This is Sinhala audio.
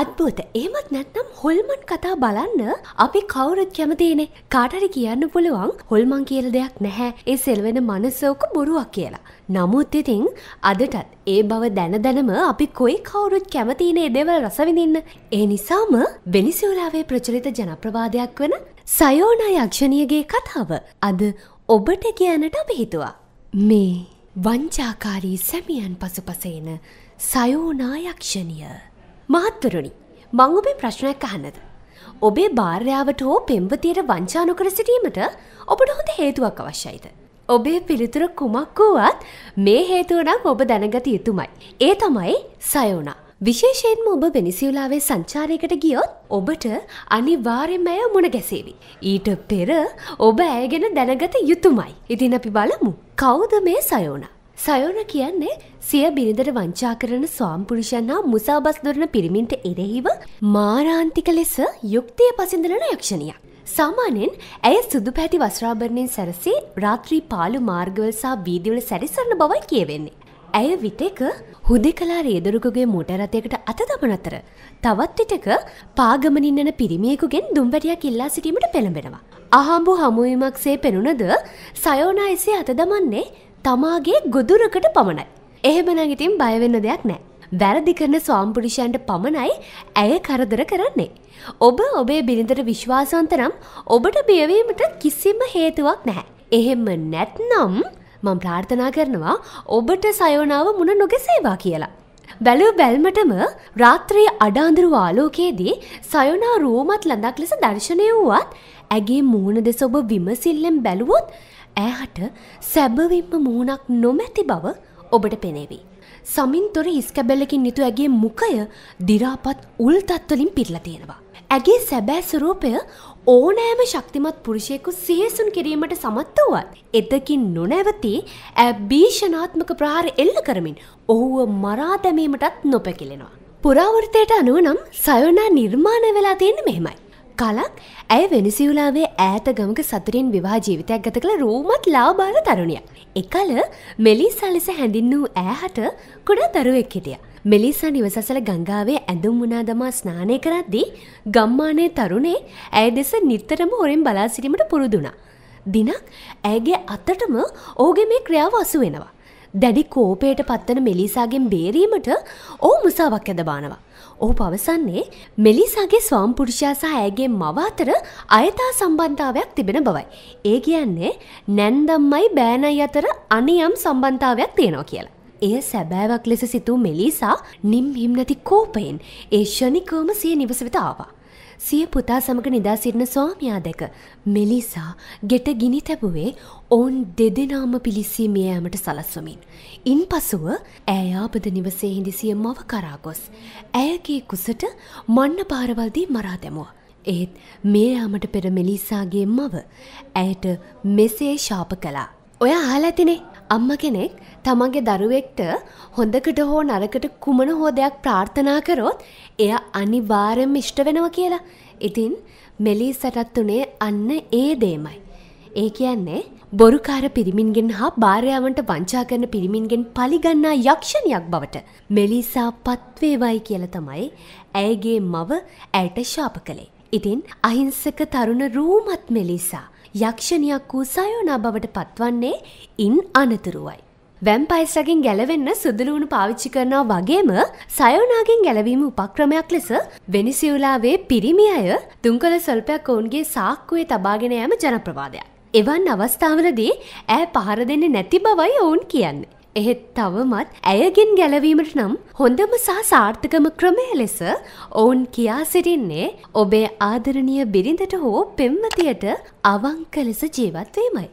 අත්බූත ඒමත් නැත්නම් හොල්මන් කතා බලන්න අපි කවුරුත් කැමතිනේ කාටරි කියන්න පුළුවන් හොල්මන් කියල දෙයක් නැහැ ඒ සෙල්වෙන මනසෝක බොරුවක් කියලා. නමුත් ඉතින් අදටත් ඒ බව දැන දැනම අපි කොයි කවුරුත් කැමතිනේ දෙවල් රසවිඳන්න. ඒ නිසාම වෙනිසිවලාවේ ප්‍රචලිත ජනප්‍රවාදයක් වන සයෝනා යක්ෂණියගේ කතාව අද ඔබට කියනට අපි හිතුවා. මේ වංචාකාරී සැමියන් පසු පසේන සයෝනා යක්ෂණිය. මහත්වරුණි මං ඔබේ ප්‍රශ්නයක් අහන්නද. ඔබේ භාර්යාවට හෝ පෙම්වතියට වංචානු කර සිටීමට ඔබට හොඳ හේතුවක් අවශ්‍යයිද. ඔබේ පිළිතුර කුමක් වුවත් මේ හේතුවනම් ඔබ දැනගත යුතුමයි. ඒ තමයි සයෝනා. විශේෂයෙන්ම ඔබ වෙනිසිවලාවේ සංචාරයකට ගියොත් ඔබට අනිවාර්යෙන්ම ඇය මුණ ගැසේවි. ඊට පෙර ඔබ ඇයගෙන දැනගත යුතුමයි. ඉතින් අපි බලමු කවුද මේ සයෝනා. සයෝන කියන්නේ සිය බිරිඳට වංචා කරන ස්වාම්පුරුෂන් හා මුසාබස් දුරන පිරිමින්ට එරෙහිව මාරාන්තික ලෙස යුක්තිය පසිඳලන යක්ෂණියක්. සාමානෙන් ඇය සුදු පැති වස්රාභරණයෙන් සැරසේ රාත්‍රී පාලු මාර්ගවල් සහ වීදිවල සැරිසරන බවයි කියවෙන්නේ. ඇය විටෙක හුදෙකලා රේදරුකගේ මොටරතයකට අත දමන අතර තවත් විටක පාගමනින්නන පිරිමියෙකුගෙන් දුම්බැටියක් ඉල්ලා සිටීමට පෙළඹෙනවා. අහම්බු හමුවීමක් සේ පෙනුනද සයෝනා එසේ අත දමන්නේ තමාගේ ගොදුරකට පමණයි. එහෙමනං ඉතින් බයවෙන්න දෙයක් නෑ. වැරදි කරන ස්වාම්පුරුෂයන්ට පමණයි ඇය කරදර කරන්නේ. ඔබ ඔබේ බිරිඳට විශ්වාසන්තනම් ඔබට බියවීමට කිසිම හේතුවක් නැහැ. එහෙම නැත්නම් මම ප්‍රාර්ථනා කරනවා ඔබට සයෝනාව මුණ නොගසේවා කියලා. බැලූ බැල්මටම රාත්‍රයේ අඩාඳුරු ආලෝකයේදී සයෝනා රූමත් ලඳක් ලෙස දර්ශනය වුවත් ඇගේ මූුණ දෙස ඔබ විමසිල්ලෙන් බැලුවොත් ඇහැට සැබවින්ම මූුණක් නොමැති බව ඔබට පෙනෙවී. සමින් තොර හිස්කැබැල්ලකින් නිතු ඇගේ මුකය දිරාපත් උල්තත්වලින් පිරල තියෙනවා. ඇගේ සැබෑ ස්වරූපය ඕනෑම ශක්තිමත් පුරුෂයෙකු සේසුන් කිරීමට සමත් වුවත්. එතකින් නොනැවති ඇ භීෂනාත්මක ප්‍රහාර එල්ල කරමින් ඔහුව මරාදැමීමටත් නොපැකිලෙනවා. පුරාවෘතයට අනුව නම් සයෝනා නිර්මාණ වෙලා තියෙන මෙහෙමයි. කලක් ඇය වෙනසිවලාවේ ඈත ගමක සතුරින් විවාහ ජීවිතයක් ගත කළ රූමත් ලාබාල තරුණිය. එකල මෙලි සලෙස හැඳින් වූ ඇහට කුඩා දරුවෙක් හිටිය. මෙලිසා නිවසසල ගංගාවේ ඇඳුම් වුණා දමා ස්නානය කරද්දී ගම්මානය තරුණේ ඇය දෙස නිත්තරම හොරෙන් බලා සිටීමට පුරුදුනා. දිනක් ඇගේ අතටම ඕගේ මේ ක්‍රියාව අසු වෙනවා. දැඩි කෝපයට පත්වන මෙලිසාගෙන් බේරීමට ඕ මුසාවක් ඇදබානවා. ඔහු පවසන්නේ මෙලිසාගේ ස්වාම්පුරුෂයා සහ ඇගේ මව අතර අයථා සම්බන්ධතාවයක් තිබෙන බවයි. ඒ කියන්නේ නැන්දම්මයි බෑනයි අතර අනියම් සම්බන්ධතාවයක් තියෙනවා කියලා. එය සැබෑවක් ලෙස සිතූ මෙලිසා නිම් හිම්නැති කෝපයෙන් ඒ ෂණිකෝම සිය නිවස වෙත ආවා. සිය පුතා සමඟ නිදා සිටින ස්වාමයා දැක මෙලිසා ගෙට ගිනි තැබුවේ ඔවුන් දෙදෙනාම පිලිස්සී මිය ෑමට සලස්වමින්. ඉන් පසුව ඇයාපද නිවසේ හිඳිසිය මව කරාගොස්. ඇයගේ කුසට මන්න පාරවල්දී මරා දැමුව. ඒත් මේ යාමට පෙර මෙලිසාගේ මව ඇයට මෙසේ ශාප කලා. ඔය හලඇතිනේ අම්ම කෙනෙක් තමන්ගේ දරුවෙක්ට හොඳකට හෝ නරකට කුමන හෝ දෙයක් ප්‍රාර්ථනා කරොත් එය අනිවාරෙන් ඉෂ්ට වෙනවා කියලා. ඉතින් මෙලී සටත් වනේ අන්න ඒ දේමයි. ඒ කියන්නේ බොරුකාර පිරිමින්ගෙන් හා භාරයාවන්ට වංචා කරන පිරිමින්ගෙන් පලිගන්නා යක්ෂණයක් බවට මෙලිසා පත්වේවයි කියල තමයි ඇයගේ මව ඇයට ශාප කළේ. ඉතින් අහිංසක තරුණ රූමත් මෙලිසා යක්ෂණියක් වූ සයෝනා බවට පත්වන්නේ ඉන් අනතුරුවයි. වැම්පයිස්ටගෙන් ගැලවෙන්න සුදුලුවුණු පාවිච්චි කරනා වගේම සයෝනාගෙන් ගැලවීම උපක්‍රමයක් ලෙස වෙනිසිවුලාවේ පිරිමි අය දුංකල සල්පයක් ඔවුන්ගේ සාක්කුවේ තබාගෙන යෑම ජනප්‍රවාදයක්. එවන් අවස්ථාවලදී ඇය පහර දෙන්නේ නැති බවයි ඔවුන් කියන්නේ. එහෙත් තවමත් ඇයගෙන් ගැලවීමට නම් හොඳම සහ සාර්ථකම ක්‍රමය ලෙස ඔවුන් කියා සිටින්නේ ඔබේ ආදරණය බිරිඳට හෝ පෙම්මතියට අවංක ලෙස ජීවත්වීමයි.